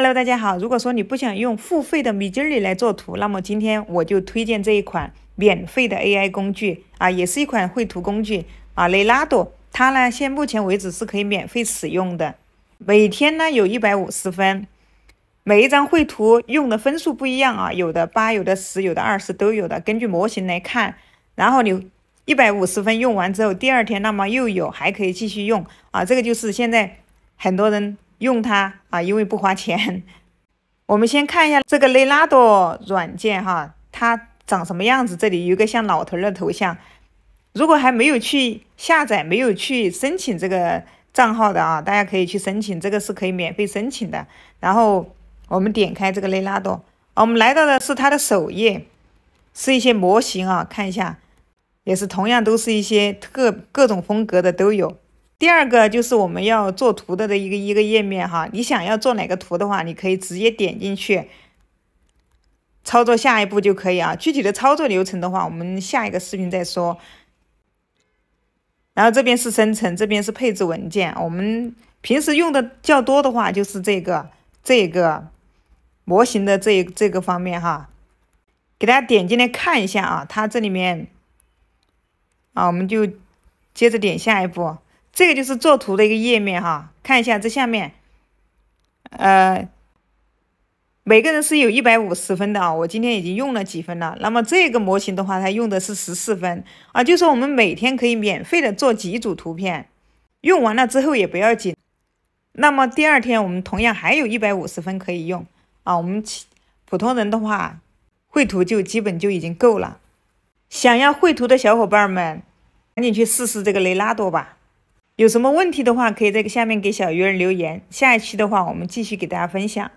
Hello，大家好。如果说你不想用付费的米粒里来做图，那么今天我就推荐这一款免费的 AI 工具啊，也是一款绘图工具啊，雷拉朵。它呢，现目前为止是可以免费使用的，每天呢有一百五十分，每一张绘图用的分数不一样啊，有的八，有的十，有的二十都有的，根据模型来看。然后你一百五十分用完之后，第二天那么又有，还可以继续用啊。这个就是现在很多人。用它啊，因为不花钱。我们先看一下这个雷拉 o 软件哈，它长什么样子？这里有一个像老头的头像。如果还没有去下载、没有去申请这个账号的啊，大家可以去申请，这个是可以免费申请的。然后我们点开这个雷拉 o 我们来到的是它的首页，是一些模型啊，看一下，也是同样都是一些特各种风格的都有。第二个就是我们要做图的的一个一个页面哈，你想要做哪个图的话，你可以直接点进去，操作下一步就可以啊。具体的操作流程的话，我们下一个视频再说。然后这边是生成，这边是配置文件。我们平时用的较多的话，就是这个这个模型的这这个方面哈，给大家点进来看一下啊。它这里面啊，我们就接着点下一步。这个就是做图的一个页面哈，看一下这下面，呃，每个人是有一百五十分的啊。我今天已经用了几分了。那么这个模型的话，它用的是十四分啊。就说我们每天可以免费的做几组图片，用完了之后也不要紧。那么第二天我们同样还有一百五十分可以用啊。我们普通人的话，绘图就基本就已经够了。想要绘图的小伙伴们，赶紧去试试这个雷拉多吧。有什么问题的话，可以在下面给小鱼儿留言。下一期的话，我们继续给大家分享。